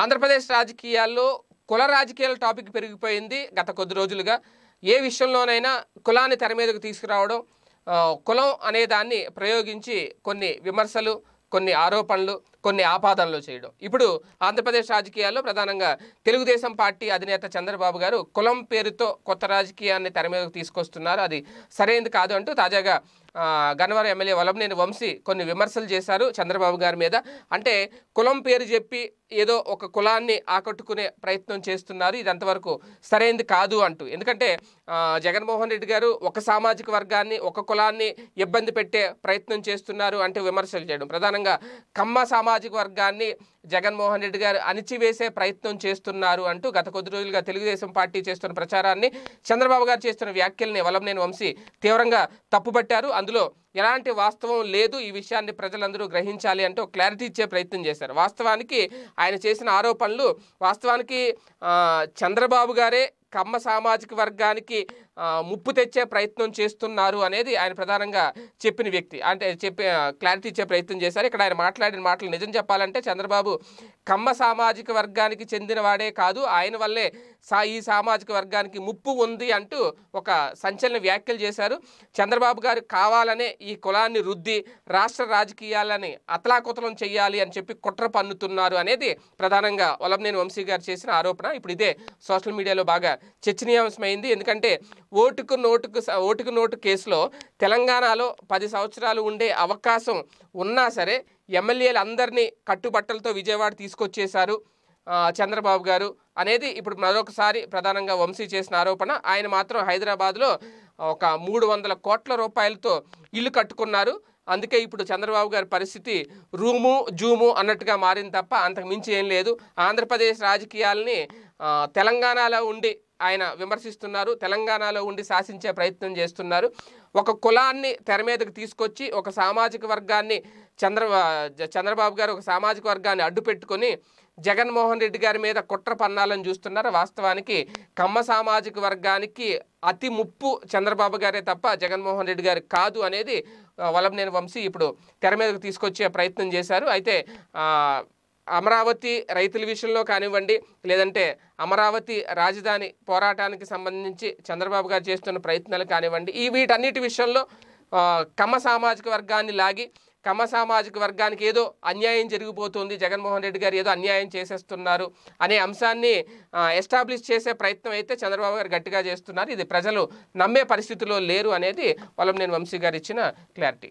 ఆంధ్రప్రదేశ్ రాజకీయాల్లో కుల రాజకీయాల టాపిక్ పెరిగిపోయింది గత కొద్ది రోజులుగా ఏ విషయంలోనైనా కులాన్ని తెర మీదకు తీసుకురావడం కులం అనే దాన్ని ప్రయోగించి కొన్ని విమర్శలు కొన్ని ఆరోపణలు కొన్ని ఆపాదనలు చేయడం ఇప్పుడు ఆంధ్రప్రదేశ్ రాజకీయాల్లో ప్రధానంగా తెలుగుదేశం పార్టీ అధినేత చంద్రబాబు గారు కులం పేరుతో కొత్త రాజకీయాన్ని తెర మీదకు తీసుకొస్తున్నారు అది సరైనది కాదు అంటూ తాజాగా గన్నవరం ఎమ్మెల్యే వలంనేని వంశీ కొన్ని విమర్శలు చేశారు చంద్రబాబు గారి మీద అంటే కులం పేరు చెప్పి ఏదో ఒక కులాన్ని ఆకట్టుకునే ప్రయత్నం చేస్తున్నారు ఇది అంతవరకు సరైనది కాదు అంటూ ఎందుకంటే జగన్మోహన్ రెడ్డి గారు ఒక సామాజిక వర్గాన్ని ఒక కులాన్ని ఇబ్బంది పెట్టే ప్రయత్నం చేస్తున్నారు అంటే విమర్శలు చేయడం ప్రధానంగా కమ్మ సామా సామాజిక వర్గాన్ని జగన్మోహన్ రెడ్డి గారు అణిచివేసే ప్రయత్నం చేస్తున్నారు అంటూ గత కొద్ది రోజులుగా తెలుగుదేశం పార్టీ చేస్తున్న ప్రచారాన్ని చంద్రబాబు గారు చేస్తున్న వ్యాఖ్యల్ని వలంనేని వంశీ తీవ్రంగా తప్పుపట్టారు అందులో ఎలాంటి వాస్తవం లేదు ఈ విషయాన్ని ప్రజలందరూ గ్రహించాలి అంటూ క్లారిటీ ఇచ్చే ప్రయత్నం చేశారు వాస్తవానికి ఆయన చేసిన ఆరోపణలు వాస్తవానికి చంద్రబాబు గారే కమ్మ సామాజిక వర్గానికి ముప్పు తెచ్చే ప్రయత్నం చేస్తున్నారు అనేది ఆయన ప్రధానంగా చెప్పిన వ్యక్తి అంటే చెప్పే క్లారిటీ ఇచ్చే ప్రయత్నం చేశారు ఇక్కడ ఆయన మాట్లాడిన మాటలు నిజం చెప్పాలంటే చంద్రబాబు కమ్మ సామాజిక వర్గానికి చెందినవాడే కాదు ఆయన వల్లే సా ఈ సామాజిక వర్గానికి ముప్పు ఉంది అంటూ ఒక సంచలన వ్యాఖ్యలు చేశారు చంద్రబాబు గారు కావాలనే ఈ కులాన్ని రుద్ది రాష్ట్ర రాజకీయాలని అతలాకుతలం చేయాలి అని చెప్పి కుట్ర పన్నుతున్నారు అనేది ప్రధానంగా వలంనేని వంశీ గారు చేసిన ఆరోపణ ఇప్పుడు ఇదే సోషల్ మీడియాలో బాగా చర్చనీయాంశమైంది ఎందుకంటే ఓటుకు నోటుకు ఓటుకు నోటు కేసులో తెలంగాణలో పది సంవత్సరాలు ఉండే అవకాశం ఉన్నా సరే ఎమ్మెల్యేలు అందరినీ కట్టుబట్టలతో విజయవాడ తీసుకొచ్చేశారు చంద్రబాబు గారు అనేది ఇప్పుడు మరొకసారి ప్రధానంగా వంశీ చేసిన ఆరోపణ ఆయన మాత్రం హైదరాబాద్లో ఒక మూడు వందల కోట్ల రూపాయలతో ఇల్లు కట్టుకున్నారు అందుకే ఇప్పుడు చంద్రబాబు గారి పరిస్థితి రూము జూము అన్నట్టుగా మారింది తప్ప అంతకు మించి ఏం లేదు ఆంధ్రప్రదేశ్ రాజకీయాలని తెలంగాణలో ఉండి ఆయన విమర్శిస్తున్నారు తెలంగాణలో ఉండి శాసించే ప్రయత్నం చేస్తున్నారు ఒక కులాన్ని తెర మీదకు తీసుకొచ్చి ఒక సామాజిక వర్గాన్ని చంద్ర చంద్రబాబు గారు ఒక సామాజిక వర్గాన్ని అడ్డు పెట్టుకొని జగన్మోహన్ రెడ్డి గారి మీద కుట్ర పన్నాలను చూస్తున్నారు వాస్తవానికి కమ్మ సామాజిక వర్గానికి అతి ముప్పు చంద్రబాబు గారే తప్ప జగన్మోహన్ రెడ్డి గారు కాదు అనేది వలంనేని వంశీ ఇప్పుడు తెర మీదకు తీసుకొచ్చే ప్రయత్నం చేశారు అయితే అమరావతి రైతుల విషయంలో కానివ్వండి లేదంటే అమరావతి రాజధాని పోరాటానికి సంబంధించి చంద్రబాబు గారు చేస్తున్న ప్రయత్నాలు కానివ్వండి ఈ వీటన్నిటి విషయంలో కమ్మ సామాజిక వర్గాన్ని లాగి కమ్మ సామాజిక వర్గానికి ఏదో అన్యాయం జరిగిపోతుంది జగన్మోహన్ రెడ్డి గారు ఏదో అన్యాయం చేసేస్తున్నారు అనే అంశాన్ని ఎస్టాబ్లిష్ చేసే ప్రయత్నం అయితే చంద్రబాబు గారు గట్టిగా చేస్తున్నారు ఇది ప్రజలు నమ్మే పరిస్థితిలో లేరు అనేది నేను వంశీ గారు ఇచ్చిన క్లారిటీ